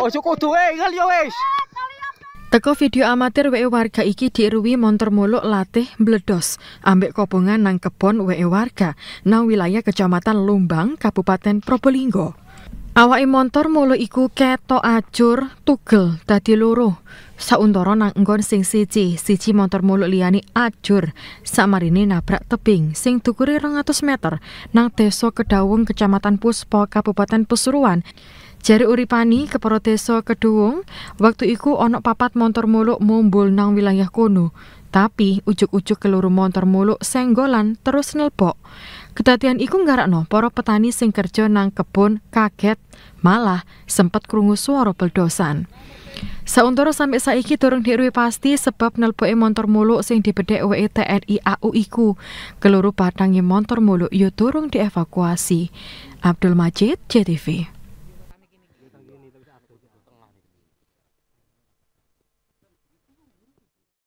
Oh, cukup tuh, eh, yo wes. Teko video amatir WE warga iki diirui montor muluk latih bledos, ambek kobongan nang kebon WE warga nang wilayah Kecamatan Lumbang Kabupaten Probolinggo. Awake montor mulu iku ketok ajur tugel dadi loro. Sauntara nang enggon sing siji, siji montor muluk liyane ajur. Samarine nabrak tebing sing tukuri 200 meter nang desa Kedawung Kecamatan Puspo Kabupaten Pasuruan. Jari uripani kepara desa Kedawung, waktu iku ana papat montor mulu mumbul nang wilayah kono. Tapi ujuk-ujuk keluru montor mulu senggolan terus nelpok. Kedatian iku nggarakno para petani sing kerja nang kebun kaget, malah sempat krungu swara beldosan. Sauntara sampe saiki durung diruwi pasti sebab nelpoe montor muluk sing dibedek WE TNI AU iku. Keluru patange montor muluk yu ya durung dievakuasi. Abdul Majid, JTV.